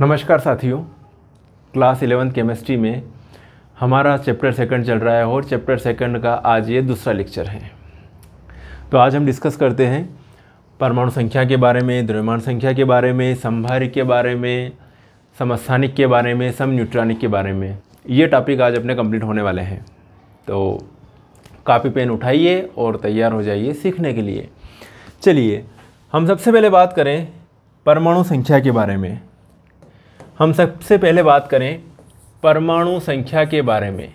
नमस्कार साथियों class eleventh chemistry में हमारा चैप्टर सेकंड चल रहा है और चैप्टर सेकंड का आज ये दूसरा लेक्चर है तो आज हम डिस्कस करते हैं परमाणु संख्या के बारे में द्रव्यमान संख्या के बारे में संभारिक के बारे में समस्थानिक के बारे में सम न्यूट्रॉनिक के बारे में ये टॉपिक आज अपने कंप्लीट होने वाले हैं तो कापी पेन उठाइए और तैयार हो जाइए सीखने के लिए चलिए हम सबसे पहले बात करें परमाणु संख्या के बारे में हम सबसे पहले बात करें परमाणु संख्या के बारे में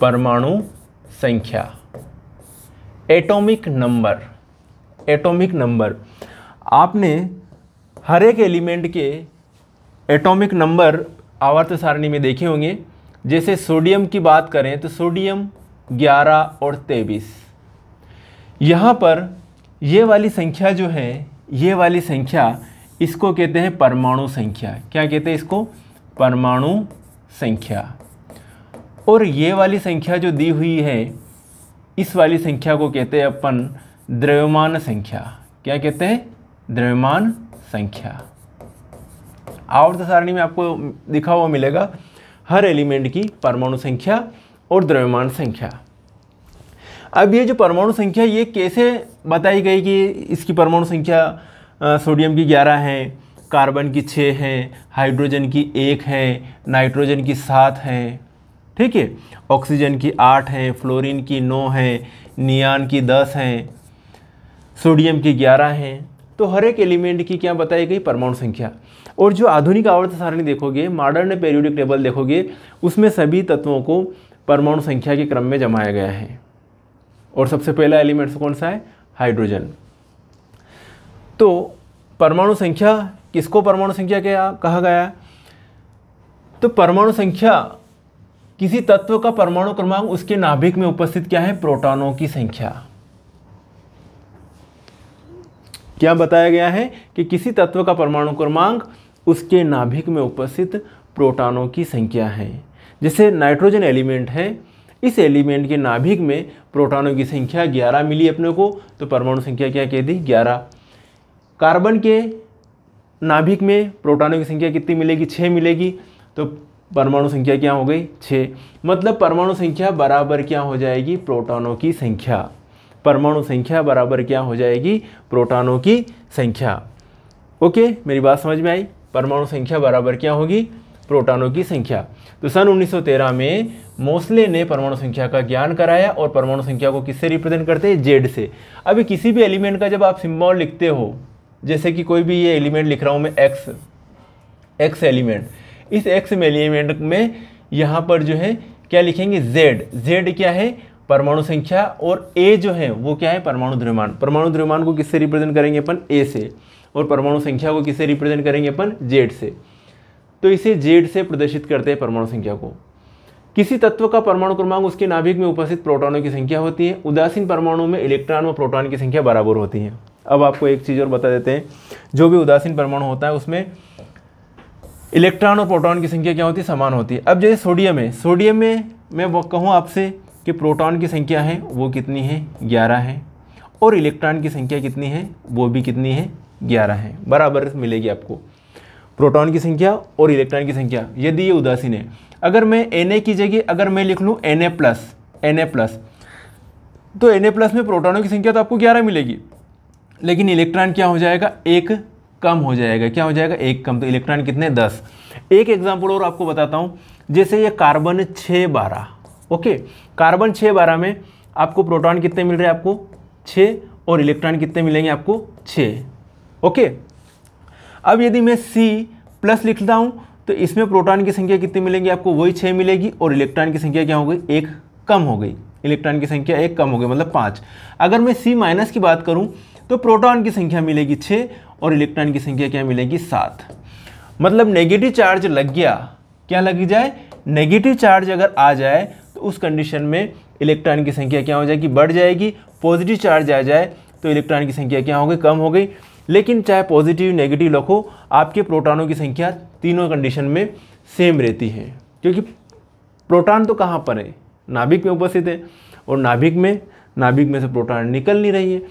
परमाणु संख्या एटॉमिक नंबर एटॉमिक नंबर आपने हर एक एलिमेंट के एटॉमिक नंबर आवर्त सारणी में देखे होंगे जैसे सोडियम की बात करें तो सोडियम 11 और 23 यहाँ पर ये वाली संख्या जो है ये वाली संख्या इसको कहते हैं परमाणु संख्या क्या कहते हैं इसको परमाणु संख्या और ये वाली संख्या जो दी हुई है इस वाली संख्या को कहते हैं अपन द्रव्यमान संख्या क्या कहते हैं द्रव्यमान संख्या आवर्त तो सारणी में आपको दिखा हुआ मिलेगा हर एलिमेंट की परमाणु संख्या और द्रव्यमान संख्या अब ये जो परमाणु संख्या ये कैसे बताई गई कि इसकी परमाणु संख्या सोडियम की ग्यारह हैं कार्बन की छः हैं हाइड्रोजन की एक हैं नाइट्रोजन की सात हैं ठीक है ऑक्सीजन की आठ हैं फ्लोरीन की नौ हैं नियान की दस हैं सोडियम की ग्यारह हैं तो हर एक एलिमेंट की क्या बताई गई परमाणु संख्या और जो आधुनिक आवर्त सारणी देखोगे मॉडर्न पेरियोडिक टेबल देखोगे उसमें सभी तत्वों को परमाणु संख्या के क्रम में जमाया गया है और सबसे पहला एलिमेंट्स कौन सा है हाइड्रोजन तो परमाणु संख्या किसको परमाणु संख्या क्या कहा गया तो परमाणु संख्या किसी तत्व का परमाणु क्रमांक उसके नाभिक में उपस्थित क्या है प्रोटॉनों की संख्या क्या बताया गया है कि किसी तत्व का परमाणु क्रमांक उसके नाभिक में उपस्थित प्रोटॉनों की संख्या है जैसे नाइट्रोजन एलिमेंट है इस एलिमेंट के नाभिक में प्रोटॉनों की संख्या 11 मिली अपने को तो परमाणु संख्या क्या कह दी ग्यारह कार्बन के नाभिक में प्रोटॉनों की संख्या कितनी मिलेगी छः मिलेगी तो परमाणु संख्या क्या हो गई छः मतलब परमाणु संख्या बराबर क्या हो जाएगी प्रोटॉनों की संख्या परमाणु संख्या बराबर क्या हो जाएगी प्रोटॉनों की संख्या ओके मेरी बात समझ में आई परमाणु संख्या बराबर क्या होगी प्रोटॉनों की संख्या तो सन 1913 में मोसले ने परमाणु संख्या का ज्ञान कराया और परमाणु संख्या को किससे रिप्रेजेंट करते हैं जेड से अभी किसी भी एलिमेंट का जब आप सिम्बॉल लिखते हो जैसे कि कोई भी ये एलिमेंट लिख रहा हूँ मैं एक्स एक्स एलिमेंट इस एक्स एलिमेंट में यहाँ पर जो है क्या लिखेंगे जेड जेड क्या है परमाणु संख्या और ए जो है वो क्या है परमाणु द्रव्यमान परमाणु द्रव्यमान को किससे रिप्रेजेंट करेंगे अपन ए से और परमाणु संख्या को किससे रिप्रेजेंट करेंगे अपन जेड से तो इसे जेड से प्रदर्शित करते हैं परमाणु संख्या को किसी तत्व का परमाणु क्रमांक उसके नाभिक में उपस्थित प्रोटॉनों की संख्या होती है उदासीन परमाणु में इलेक्ट्रॉन व प्रोटॉन की संख्या बराबर होती है अब आपको एक चीज़ और बता देते हैं जो भी उदासीन परमाणु होता है उसमें इलेक्ट्रॉन और प्रोटॉन की संख्या क्या होती है समान होती है अब जैसे सोडियम है सोडियम में मैं कहूँ आपसे कि प्रोटॉन की संख्या है वो कितनी है ग्यारह है और इलेक्ट्रॉन की संख्या कितनी है वो भी कितनी है ग्यारह है बराबर मिलेगी आपको प्रोटॉन की संख्या और इलेक्ट्रॉन की संख्या यदि ये उदासीन है अगर मैं एन की जगह अगर मैं लिख लूँ N A plus N A plus तो एन ए प्लस में प्रोटॉनों की संख्या तो आपको ग्यारह मिलेगी लेकिन इलेक्ट्रॉन क्या हो जाएगा एक कम हो जाएगा क्या हो जाएगा एक कम तो इलेक्ट्रॉन कितने दस एक एग्जाम्पल और आपको बताता हूँ जैसे ये कार्बन छः बारह ओके कार्बन छः बारह में आपको प्रोटॉन कितने मिल रहे हैं आपको छः और इलेक्ट्रॉन कितने मिलेंगे आपको छः ओके अब यदि मैं सी प्लस लिखता हूँ तो इसमें प्रोटॉन की संख्या कितनी मिलेगी आपको वही छः मिलेगी और इलेक्ट्रॉन की संख्या क्या हो गई एक कम हो गई इलेक्ट्रॉन की संख्या एक कम हो गई मतलब पाँच अगर मैं सी माइनस की बात करूँ तो प्रोटॉन की संख्या मिलेगी छः और इलेक्ट्रॉन की संख्या क्या मिलेगी सात मतलब नेगेटिव चार्ज लग गया क्या लग जाए नेगेटिव चार्ज अगर आ जाए तो उस कंडीशन में इलेक्ट्रॉन की संख्या क्या हो जाएगी बढ़ जाएगी पॉजिटिव चार्ज आ जाए तो इलेक्ट्रॉन की संख्या क्या हो गई कम हो गई लेकिन चाहे पॉजिटिव नेगेटिव लखो आपके प्रोटॉनों की संख्या तीनों कंडीशन में सेम रहती है क्योंकि प्रोटॉन तो कहाँ पर है नाभिक में उपस्थित है और नाभिक में नाभिक में से प्रोटॉन निकल नहीं रही है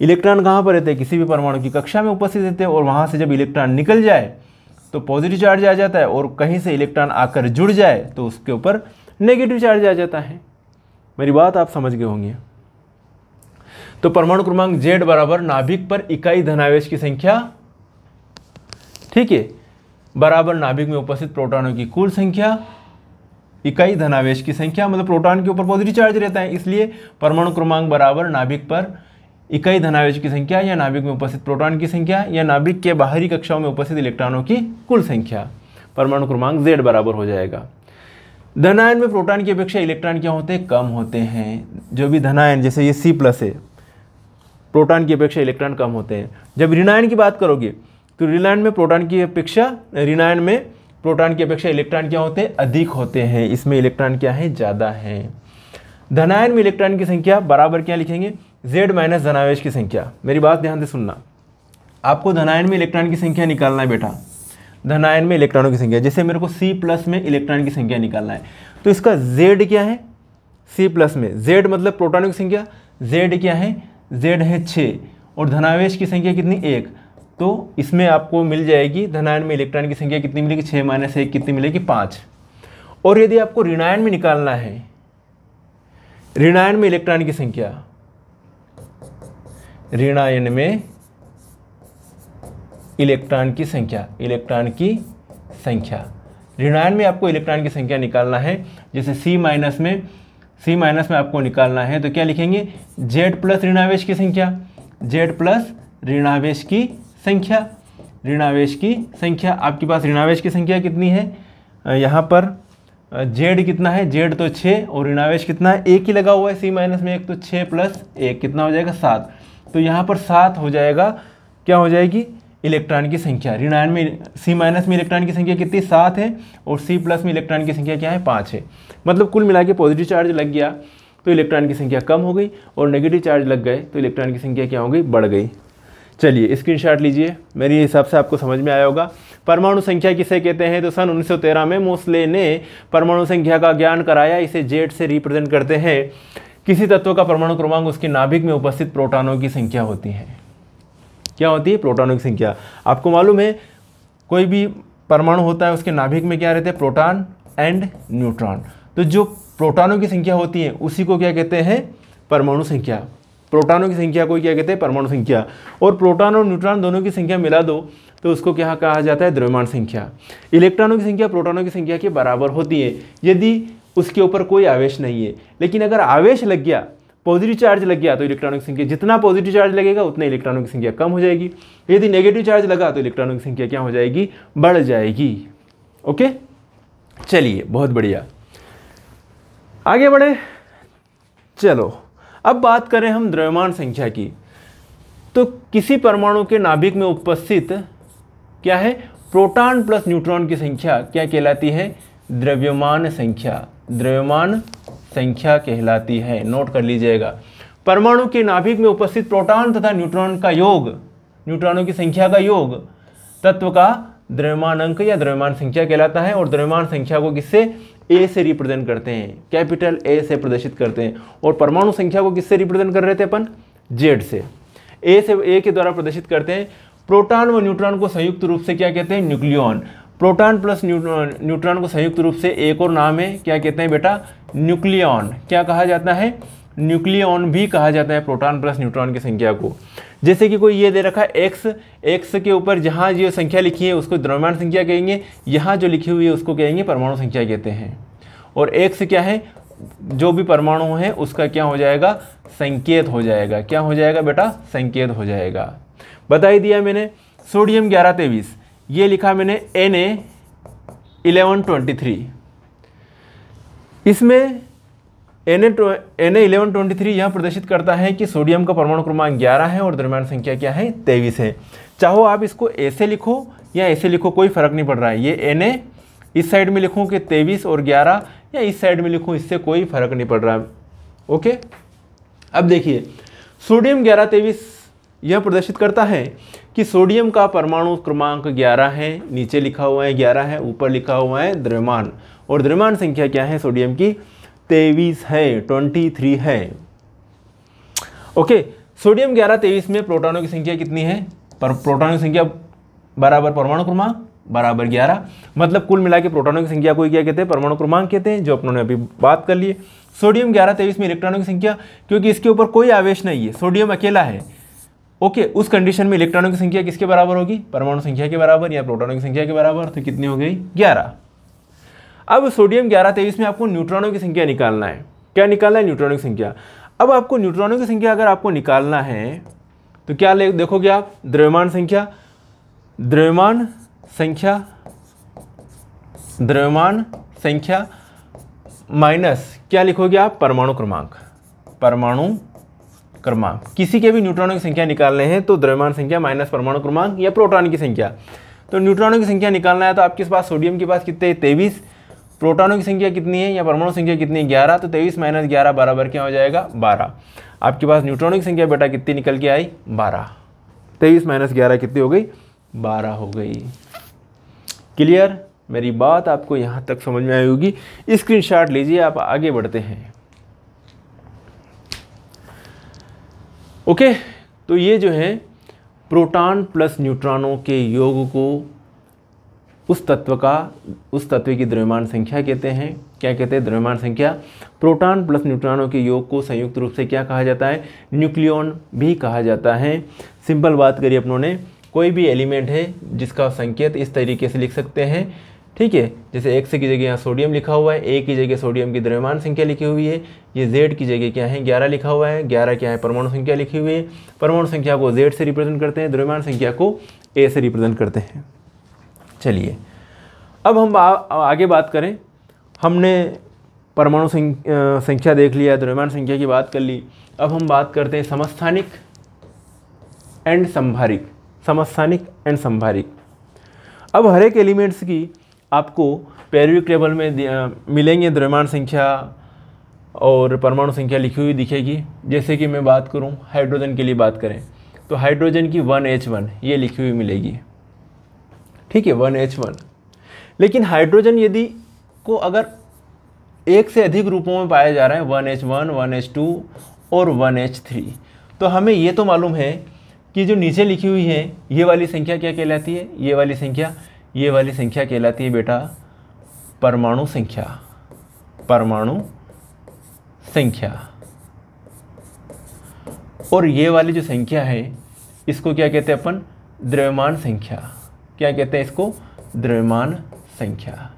इलेक्ट्रॉन कहाँ पर रहते हैं किसी भी परमाणु की कक्षा में उपस्थित रहते हैं और वहाँ से जब इलेक्ट्रॉन निकल जाए तो पॉजिटिव चार्ज आ जाता है और कहीं से इलेक्ट्रॉन आकर जुड़ जाए तो उसके ऊपर नेगेटिव चार्ज आ जाता है मेरी बात आप समझ गए होंगे तो परमाणु क्रमांक जेड बराबर नाभिक पर इकाई धनावेश की संख्या ठीक है बराबर नाभिक में उपस्थित प्रोटॉनों की कुल संख्या इकाई धनावेश की संख्या मतलब प्रोटॉन के ऊपर पॉजिटिव चार्ज रहता है इसलिए परमाणु क्रमांक बराबर नाभिक पर इकाई धनावेश की संख्या या नाभिक में उपस्थित प्रोटॉन की संख्या या नाभिक के बाहरी कक्षाओं में उपस्थित इलेक्ट्रॉनों की कुल संख्या परमाणु क्रमांक जेड बराबर हो जाएगा धनायन में प्रोटॉन की अपेक्षा इलेक्ट्रॉन क्या होते हैं कम होते हैं जो भी धनायन जैसे ये सी प्लस है प्रोटॉन की अपेक्षा इलेक्ट्रॉन कम होते हैं जब ऋणायन की बात करोगे तो ऋणायन में प्रोटॉन की अपेक्षा ऋणायन में प्रोटॉन की अपेक्षा इलेक्ट्रॉन क्या होते हैं अधिक होते हैं इसमें इलेक्ट्रॉन क्या है ज़्यादा है धनायन में इलेक्ट्रॉन की संख्या बराबर क्या लिखेंगे जेड माइनस धनावेश की संख्या मेरी बात ध्यान से सुनना आपको धनायन में इलेक्ट्रॉन की संख्या निकालना है बेटा धनायन में इलेक्ट्रॉनों की संख्या जैसे मेरे को सी प्लस में इलेक्ट्रॉन की संख्या निकालना है तो इसका जेड क्या है सी प्लस में जेड मतलब प्रोटॉनों की संख्या जेड क्या है जेड है छः और धनावेश की संख्या कितनी एक तो इसमें आपको मिल जाएगी धनायन में इलेक्ट्रॉन की संख्या कितनी मिलेगी छः माइनस एक कितनी मिलेगी पाँच और यदि आपको ऋणायन में निकालना है ऋणायन में इलेक्ट्रॉन की संख्या ऋणायन में इलेक्ट्रॉन की संख्या इलेक्ट्रॉन की संख्या ऋणायन में आपको इलेक्ट्रॉन की संख्या निकालना है जैसे C माइनस में C माइनस में आपको निकालना है तो क्या लिखेंगे Z प्लस ऋणावेश की संख्या Z प्लस ऋणावेश की संख्या ऋणावेश की संख्या आपके पास ऋणावेश की संख्या कितनी है यहाँ पर जेड कितना है जेड तो छः और ऋणावेश कितना है एक ही लगा हुआ है सी माइनस में एक तो छः प्लस एक कितना हो जाएगा सात तो यहाँ पर सात हो जाएगा क्या हो जाएगी इलेक्ट्रॉन की संख्या ऋणायन में सी माइनस में इलेक्ट्रॉन की संख्या कितनी सात है और सी प्लस में इलेक्ट्रॉन की संख्या क्या है पाँच है मतलब कुल मिला के पॉजिटिव चार्ज लग गया तो इलेक्ट्रॉन की संख्या कम हो गई और नेगेटिव चार्ज लग गए तो इलेक्ट्रॉन की संख्या क्या हो गई बढ़ गई चलिए स्क्रीनशॉट लीजिए मेरे हिसाब से आपको समझ में आया होगा परमाणु संख्या किसे कहते हैं तो सन 1913 में मोसले ने परमाणु संख्या का ज्ञान कराया इसे जेड से रिप्रेजेंट करते हैं किसी तत्व का परमाणु क्रमांक उसके नाभिक में उपस्थित प्रोटानों की संख्या होती है क्या होती है प्रोटानों की संख्या आपको मालूम है कोई भी परमाणु होता है उसके नाभिक में क्या रहते हैं प्रोटॉन एंड न्यूट्रॉन तो जो प्रोटॉनों की संख्या होती है उसी को क्या कहते हैं परमाणु संख्या प्रोटॉनों की संख्या को क्या कहते हैं परमाणु संख्या और प्रोटॉन और न्यूट्रॉन दोनों की संख्या मिला दो तो उसको क्या कहा जाता है द्रव्यमान संख्या इलेक्ट्रॉनों की संख्या प्रोटॉनों की संख्या के बराबर होती है यदि उसके ऊपर कोई आवेश नहीं है लेकिन अगर आवेश लग गया पॉजिटिव चार्ज लग गया तो इलेक्ट्रॉनिक संख्या जितना पॉजिटिव चार्ज लगेगा उतना इलेक्ट्रॉनिक संख्या कम हो जाएगी यदि नेगेटिव चार्ज लगा तो इलेक्ट्रॉनिक संख्या क्या हो जाएगी बढ़ जाएगी ओके चलिए बहुत बढ़िया आगे बढ़े चलो अब बात करें हम द्रव्यमान संख्या की तो किसी परमाणु के नाभिक में उपस्थित क्या है प्रोटॉन प्लस न्यूट्रॉन की संख्या क्या कहलाती है द्रव्यमान संख्या द्रव्यमान संख्या कहलाती है नोट कर लीजिएगा परमाणु के नाभिक में उपस्थित प्रोटॉन तथा न्यूट्रॉन का योग न्यूट्रॉनों की संख्या का योग तत्व का द्रव्यमान अंक या द्रव्यमान संख्या कहलाता है और द्रव्यमान संख्या को किससे ए से रिप्रेजेंट करते हैं कैपिटल ए से प्रदर्शित करते हैं और परमाणु संख्या को किससे रिप्रेजेंट कर रहे थे अपन जेड से ए से ए के द्वारा प्रदर्शित करते हैं प्रोटॉन व न्यूट्रॉन को संयुक्त रूप से क्या कहते हैं न्यूक्लियॉन प्रोटॉन प्लस न्यूट्रॉन को संयुक्त रूप से एक और नाम है क्या कहते हैं बेटा न्यूक्लियॉन क्या कहा जाता है न्यूक्लियॉन भी कहा जाता है प्रोटॉन प्लस न्यूट्रॉन की संख्या को जैसे कि कोई ये दे रखा है एक्स एक्स के ऊपर जहाँ जो संख्या लिखी है उसको द्रव्यमान संख्या कहेंगे यहाँ जो लिखी हुई है उसको कहेंगे परमाणु संख्या कहते हैं और एक्स क्या है जो भी परमाणु है उसका क्या हो जाएगा संकेत हो जाएगा क्या हो जाएगा बेटा संकेत हो जाएगा बताई दिया मैंने सोडियम ग्यारह तेईस ये लिखा मैंने N A eleven twenty three इसमें N A N A eleven twenty three यह प्रदर्शित करता है कि सोडियम का परमाणु क्रमांक ग्यारह है और द्रव्यमान संख्या क्या है तेईस है चाहो आप इसको ऐसे लिखो या ऐसे लिखो कोई फ़र्क नहीं पड़ रहा है ये एन ए इस साइड में लिखूँ कि तेईस और ग्यारह या इस साइड में लिखूँ इससे कोई फ़र्क नहीं पड़ रहा ओके अब देखिए सोडियम ग्यारह तेईस यह प्रदर्शित करता है कि सोडियम का परमाणु क्रमांक 11 है नीचे लिखा हुआ है 11 है ऊपर लिखा हुआ है द्रव्यमान और द्रव्यमान संख्या क्या है सोडियम की तेईस है 23 है ओके सोडियम 11 23 में प्रोटॉनों की संख्या कितनी है पर प्रोटॉनों की संख्या बराबर परमाणु क्रमांक बराबर ग्यारह मतलब कुल मिला के प्रोटोनों की संख्या को क्या कहते हैं परमाणु क्रमांक कहते हैं जो अपनों ने अभी बात कर लिए सोडियम ग्यारह तेईस में इलेक्ट्रॉनों की संख्या क्योंकि इसके ऊपर कोई आवेश नहीं है सोडियम अकेला है ओके okay, उस कंडीशन में इलेक्ट्रॉनों की संख्या किसके बराबर होगी परमाणु संख्या के बराबर या प्रोटॉनों की संख्या के बराबर तो कितनी हो गई ग्यारह अब सोडियम ग्यारह तेईस में आपको न्यूट्रॉनों की संख्या निकालना है क्या निकालना है न्यूट्रॉनों की संख्या अब आपको न्यूट्रॉनों की संख्या अगर आपको निकालना है तो क्या ले देखोगे आप द्रव्यमान संख्या द्रव्यमान संख्या द्रव्यमान संख्या माइनस क्या लिखोगे आप परमाणु क्रमांक परमाणु क्रमांक किसी के भी न्यूट्रॉनों की संख्या निकालने हैं तो द्रव्यमान संख्या माइनस परमाणु क्रमांक या प्रोटॉन की संख्या तो न्यूट्रॉनों की संख्या निकालना है तो आपके पास सोडियम के पास कितने तेईस प्रोटॉनों की संख्या कितनी है या परमाणु संख्या कितनी है ग्यारह तो तेईस माइनस ग्यारह बराबर क्या हो जाएगा बारह आपके पास न्यूट्रॉनों की संख्या बेटा कितनी निकल के आई बारह तेईस माइनस ग्यारह कितनी हो गई बारह हो गई क्लियर मेरी बात आपको यहाँ तक समझ में आई होगी स्क्रीनशॉट लीजिए आप आगे बढ़ते हैं ओके तो ये जो है प्रोटॉन प्लस न्यूट्रॉनों के योग को उस तत्व का उस तत्व की द्रव्यमान संख्या कहते हैं क्या कहते हैं द्रव्यमान संख्या प्रोटॉन प्लस न्यूट्रॉनों के योग को संयुक्त रूप से क्या कहा जाता है न्यूक्लियन भी कहा जाता है सिंपल बात करिए अपनों ने कोई भी एलिमेंट है जिसका संकेत इस तरीके से लिख सकते हैं ठीक है जैसे एक्स की जगह यहाँ सोडियम लिखा हुआ है ए की जगह सोडियम की द्रव्यमान संख्या लिखी हुई है ये जेड की जगह क्या है ग्यारह लिखा हुआ है ग्यारह क्या है परमाणु संख्या लिखी हुई है परमाणु संख्या को जेड से रिप्रेजेंट करते हैं द्रव्यमान संख्या को ए से रिप्रेजेंट करते हैं चलिए अब हम आ, आगे बात करें हमने परमाणु संख्या देख लिया द्रव्यमान संख्या की बात कर ली अब हम बात करते हैं समस्थानिक एंड संभारिक समस्थानिक एंड संभारिक अब हर एक एलिमेंट्स की आपको पेरिविक टेबल में मिलेंगे द्रव्यमान संख्या और परमाणु संख्या लिखी हुई दिखेगी जैसे कि मैं बात करूं हाइड्रोजन के लिए बात करें तो हाइड्रोजन की वन एच वन ये लिखी हुई मिलेगी ठीक है वन एच वन लेकिन हाइड्रोजन यदि को अगर एक से अधिक रूपों में पाया जा रहा है one H one one H two और वन एच थ्री तो हमें ये तो मालूम है कि जो नीचे लिखी हुई है ये वाली संख्या क्या कहलाती है ये वाली संख्या ये वाली संख्या कहलाती है बेटा परमाणु संख्या परमाणु संख्या और ये वाली जो संख्या है इसको क्या कहते हैं अपन द्रव्यमान संख्या क्या कहते हैं इसको द्रव्यमान संख्या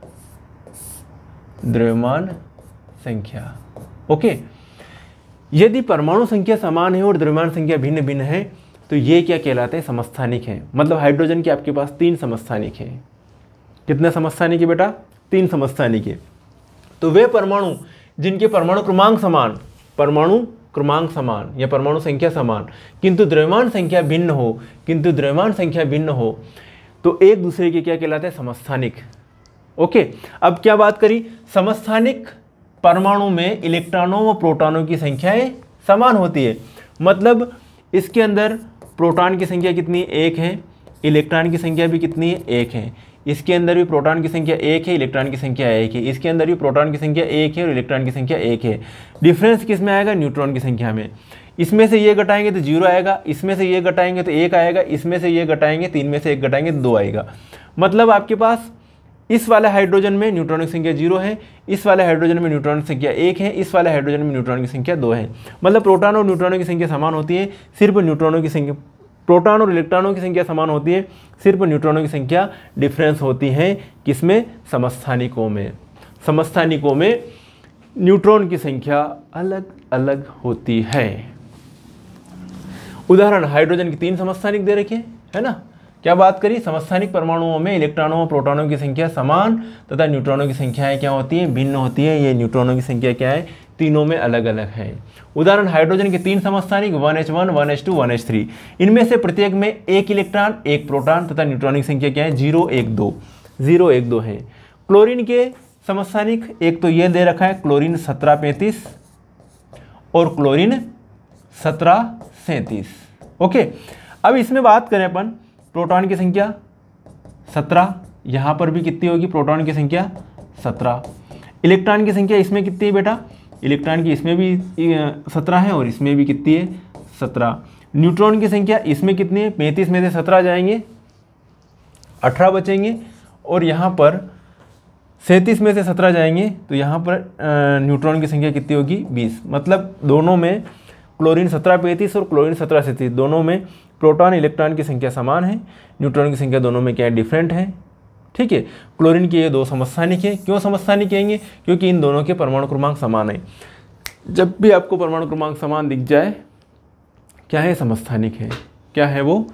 द्रव्यमान संख्या ओके यदि परमाणु संख्या समान है और द्रव्यमान संख्या भिन्न भिन्न है तो ये क्या कहलाते हैं समस्थानिक हैं मतलब हाइड्रोजन के आपके पास तीन समस्थानिक हैं कितने समस्थानिक है बेटा तीन समस्थानिक है तो वे परमाणु जिनके परमाणु क्रमांक समान परमाणु क्रमांक समान या परमाणु संख्या समान किंतु द्रव्यमान संख्या भिन्न हो किंतु द्रव्यमान संख्या भिन्न हो तो एक दूसरे के क्या कहलाते हैं समस्थानिक ओके अब क्या बात करी समस्थानिक परमाणु में इलेक्ट्रॉनों व प्रोटॉनों की संख्याएं समान होती है मतलब इसके अंदर प्रोटॉन की संख्या कितनी एक है इलेक्ट्रॉन की संख्या भी कितनी है एक है इसके अंदर भी प्रोटॉन की संख्या एक है इलेक्ट्रॉन की संख्या एक है इसके अंदर भी प्रोटॉन की संख्या एक है और इलेक्ट्रॉन की संख्या एक है डिफरेंस किस में आएगा न्यूट्रॉन की संख्या में इसमें से ये घटाएंगे तो जीरो आएगा इसमें से ये घटाएंगे तो एक आएगा इसमें से ये घटाएंगे तीन में से एक घटाएंगे तो दो आएगा मतलब आपके पास इस वाले हाइड्रोजन में न्यूट्रॉन की संख्या जीरो है इस वाले हाइड्रोजन में न्यूट्रॉन की संख्या एक है इस वाले हाइड्रोजन में न्यूट्रॉन की संख्या दो है मतलब प्रोटॉन और न्यूट्रॉनों की संख्या समान होती है सिर्फ न्यूट्रॉनों की संख्या प्रोटॉन और इलेक्ट्रॉनों की संख्या समान होती है सिर्फ न्यूट्रॉनों की संख्या डिफरेंस होती है किसमें समस्थानिकों में समस्थानिकों में न्यूट्रॉन की संख्या अलग अलग होती है उदाहरण हाइड्रोजन की तीन समस्थानिक दे रखे है ना क्या बात करी समस्थानिक परमाणुओं में इलेक्ट्रॉनों और प्रोटॉनों की संख्या समान तथा न्यूट्रॉनों की संख्याएं क्या होती है भिन्न होती है ये न्यूट्रॉनों की संख्या क्या है तीनों में अलग अलग हैं उदाहरण हाइड्रोजन के तीन समस्थानिक one H one one H two one H three इनमें से प्रत्येक में एक इलेक्ट्रॉन एक प्रोटॉन तथा न्यूट्रॉनिक संख्या क्या है जीरो एक दो जीरो एक दो है क्लोरीन के समस्थानिक एक तो यह दे रखा है क्लोरीन सत्रह पैंतीस और क्लोरीन सत्रह सैंतीस ओके अब इसमें बात करें अपन प्रोटॉन की संख्या सत्रह यहां पर भी कितनी होगी प्रोटॉन की संख्या सत्रह इलेक्ट्रॉन की संख्या इसमें कितनी है बेटा इलेक्ट्रॉन की इसमें भी सत्रह है और इसमें भी कितनी है सत्रह न्यूट्रॉन की संख्या इसमें कितनी है पैंतीस में से सत्रह जाएंगे अठारह बचेंगे और यहाँ पर सैंतीस में से सत्रह जाएंगे तो यहाँ पर न्यूट्रॉन की संख्या कितनी होगी बीस मतलब दोनों में क्लोरीन सत्रह पैंतीस और क्लोरीन सत्रह सैंतीस दोनों में प्रोटॉन इलेक्ट्रॉन की संख्या समान है न्यूट्रॉन की संख्या दोनों में क्या डिफरेंट है ठीक है क्लोरीन की ये दो समस्थानिक है क्यों समस्थानिक कहेंगे क्योंकि इन दोनों के परमाणु क्रमांक समान है जब भी आपको परमाणु क्रमांक समान दिख जाए क्या है समस्थानिक है क्या है वो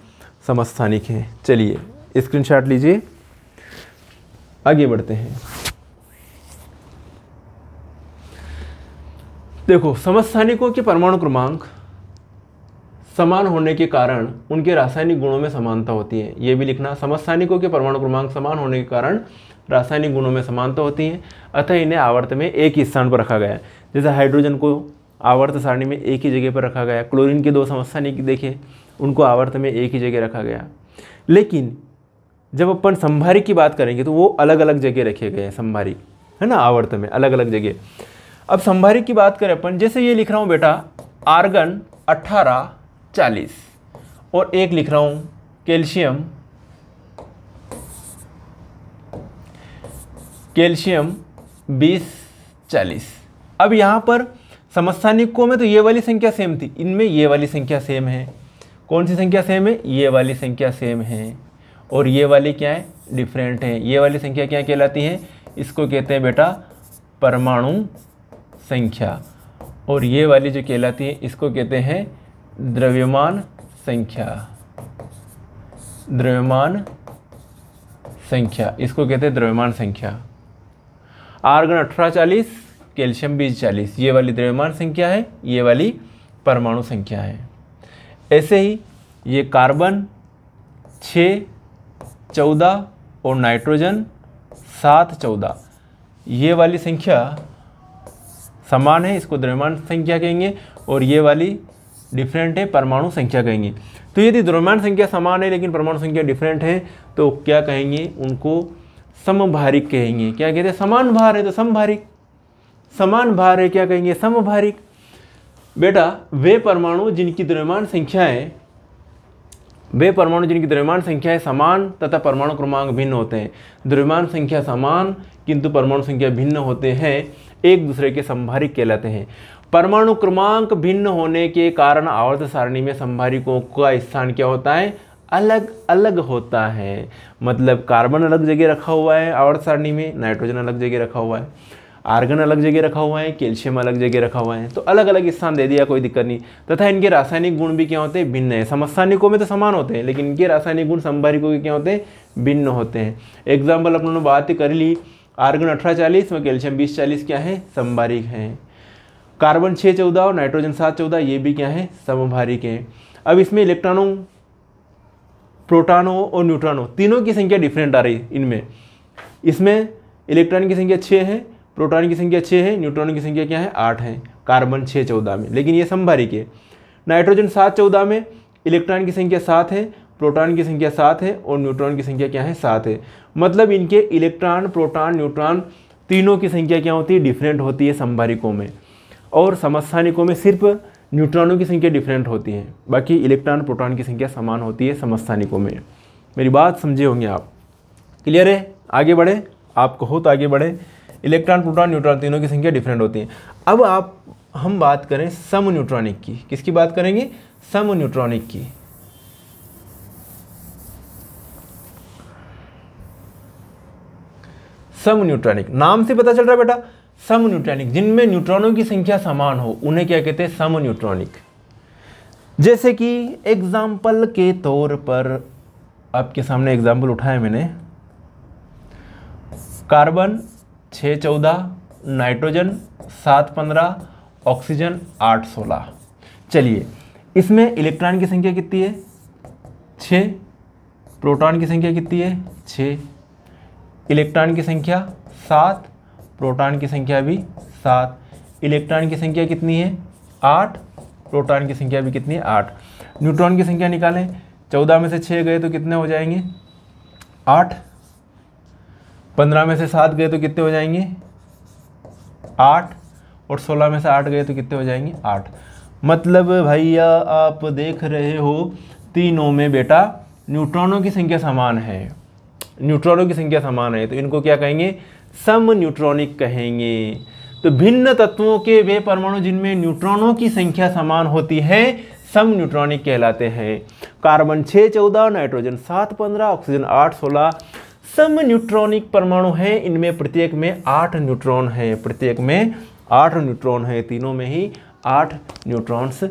समस्थानिक है चलिए स्क्रीनशॉट लीजिए आगे बढ़ते हैं देखो समस्थानिकों के परमाणु क्रमांक समान होने के कारण उनके रासायनिक गुणों में समानता होती है ये भी लिखना समस्थानिकों के परमाणु क्रमांक समान होने के कारण रासायनिक गुणों में समानता होती है अतः इन्हें आवर्त में एक ही स्थान पर रखा गया है जैसे हाइड्रोजन को आवर्त सारणी में एक ही जगह पर रखा गया क्लोरीन के दो समस्थानिक देखे उनको आवर्त में एक ही जगह रखा गया लेकिन जब अपन संभारी की बात करेंगे तो वो अलग अलग जगह रखे गए हैं संभारी है ना आवर्त में अलग अलग जगह अब संभारी की बात करें अपन जैसे ये लिख रहा हूँ बेटा आर्गन 18 चालीस और एक लिख रहा हूँ कैल्शियम कैल्शियम बीस चालीस अब यहाँ पर समस्थानिकों में तो ये वाली संख्या सेम थी इनमें ये वाली संख्या सेम है कौन सी संख्या सेम है ये वाली संख्या सेम है और ये वाली क्या है डिफरेंट है ये वाली संख्या क्या कहलाती है इसको कहते हैं बेटा परमाणु संख्या और ये वाली जो कहलाती है इसको कहते हैं द्रव्यमान संख्या द्रव्यमान संख्या इसको कहते हैं द्रव्यमान संख्या आर्गन अठारह चालीस कैल्शियम बीस चालीस ये वाली द्रव्यमान संख्या है ये वाली परमाणु संख्या है ऐसे ही ये कार्बन छ चौदह और नाइट्रोजन सात चौदह ये वाली संख्या समान है इसको द्रव्यमान संख्या कहेंगे और ये वाली डिफरेंट है परमाणु संख्या कहेंगे तो यदि द्रव्यमान संख्या समान है लेकिन परमाणु संख्या डिफरेंट है तो क्या कहेंगे उनको समभारिक कहेंगे क्या कहते हैं समान भार है तो समभारिक समान भार है क्या कहेंगे समभारिक बेटा वे परमाणु जिनकी द्रव्यमान है वे परमाणु जिनकी द्रव्यमान है समान तथा परमाणु क्रमांक भिन्न होते हैं द्रव्यमान संख्या समान किंतु परमाणु संख्या भिन्न होते हैं एक दूसरे के संभारिक कहलाते हैं परमाणु क्रमांक भिन्न होने के कारण आवर्त सारणी में संभारिकों का स्थान क्या होता है अलग अलग होता है मतलब कार्बन अलग जगह रखा हुआ है आवर्त सारणी में नाइट्रोजन अलग जगह रखा हुआ है आर्गन अलग जगह रखा हुआ है कैल्शियम अलग जगह रखा हुआ है तो अलग अलग स्थान दे दिया कोई दिक्कत नहीं तथा इनके रासायनिक गुण भी क्या होते हैं भिन्न है समस्थानिकों में तो समान होते हैं लेकिन इनके रासायनिक गुण संभारिकों के क्या होते हैं भिन्न होते हैं एग्जाम्पल अपनों ने बात कर ली आर्गन अठारह चालीस व कैल्शियम बीस चालीस क्या है संभारिक हैं कार्बन छः चौदह और नाइट्रोजन सात चौदह ये भी क्या है समभारी के हैं अब इसमें इलेक्ट्रॉनों प्रोटॉनों और न्यूट्रॉनों तीनों की संख्या डिफरेंट आ रही है इनमें इसमें इलेक्ट्रॉन की संख्या छः है प्रोटॉन की संख्या छः है न्यूट्रॉन की संख्या क्या है आठ है कार्बन छः चौदह में लेकिन ये संभारी के नाइट्रोजन सात चौदह में इलेक्ट्रॉन की संख्या सात है प्रोटॉन की संख्या सात है और न्यूट्रॉन की संख्या क्या है सात है मतलब इनके इलेक्ट्रॉन प्रोटॉन न्यूट्रॉन तीनों की संख्या क्या होती है डिफरेंट होती है संभारिकों में और समस्थानिकों में सिर्फ न्यूट्रॉनों की संख्या डिफरेंट होती है बाकी इलेक्ट्रॉन प्रोटॉन की संख्या समान होती है समस्थानिकों में मेरी बात समझे होंगे आप क्लियर है आगे बढ़े आप कहो तो आगे बढ़े इलेक्ट्रॉन प्रोटॉन न्यूट्रॉन तीनों की संख्या डिफरेंट होती है अब आप हम बात करें सम न्यूट्रॉनिक की किसकी बात करेंगे सम न्यूट्रॉनिक की सम न्यूट्रॉनिक नाम से पता चल रहा है बेटा सम न्यूट्रॉनिक जिनमें न्यूट्रॉनों की संख्या समान हो उन्हें क्या कहते हैं सम न्यूट्रॉनिक जैसे कि एग्जाम्पल के तौर पर आपके सामने एग्जाम्पल उठाया मैंने कार्बन छ चौदह नाइट्रोजन सात पंद्रह ऑक्सीजन आठ सोलह चलिए इसमें इलेक्ट्रॉन की संख्या कितनी है छ प्रोटॉन की संख्या कितनी है छ इलेक्ट्रॉन की संख्या सात प्रोटॉन की संख्या भी सात इलेक्ट्रॉन की संख्या कितनी है आठ प्रोटॉन की संख्या भी कितनी है आठ न्यूट्रॉन की संख्या निकालें चौदह में से छः गए तो कितने हो जाएंगे आठ पंद्रह में से सात गए तो कितने हो जाएंगे आठ और सोलह में से आठ गए तो कितने हो जाएंगे आठ मतलब भैया आप देख रहे हो तीनों में बेटा न्यूट्रॉनों की संख्या समान है न्यूट्रॉनों की संख्या समान है तो इनको क्या कहेंगे सम न्यूट्रॉनिक कहेंगे तो भिन्न तत्वों के वे परमाणु जिनमें न्यूट्रॉनों की संख्या समान होती है सम न्यूट्रॉनिक कहलाते हैं कार्बन छः चौदह नाइट्रोजन सात पंद्रह ऑक्सीजन आठ सोलह सम न्यूट्रॉनिक परमाणु हैं इनमें प्रत्येक में आठ न्यूट्रॉन हैं प्रत्येक में आठ न्यूट्रॉन हैं तीनों में ही आठ न्यूट्रॉन्स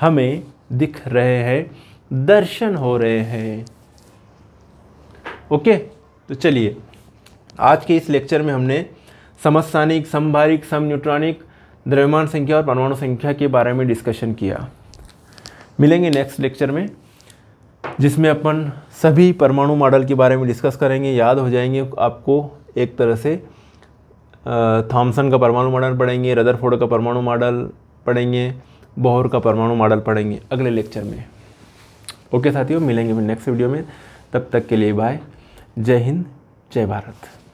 हमें दिख रहे हैं दर्शन हो रहे हैं ओके तो चलिए आज के इस लेक्चर में हमने समस्थानिक समभारिक सम न्यूट्रॉनिक द्रव्यमान संख्या और परमाणु संख्या के बारे में डिस्कशन किया मिलेंगे नेक्स्ट लेक्चर में जिसमें अपन सभी परमाणु मॉडल के बारे में डिस्कस करेंगे याद हो जाएंगे आपको एक तरह से थॉमसन का परमाणु मॉडल पढ़ेंगे रदरफोर्ड का परमाणु मॉडल पढ़ेंगे बोहर का परमाणु मॉडल पढ़ेंगे अगले लेक्चर में ओके साथियों मिलेंगे फिर नेक्स्ट वीडियो में तब तक के लिए बाय जय हिंद जय भारत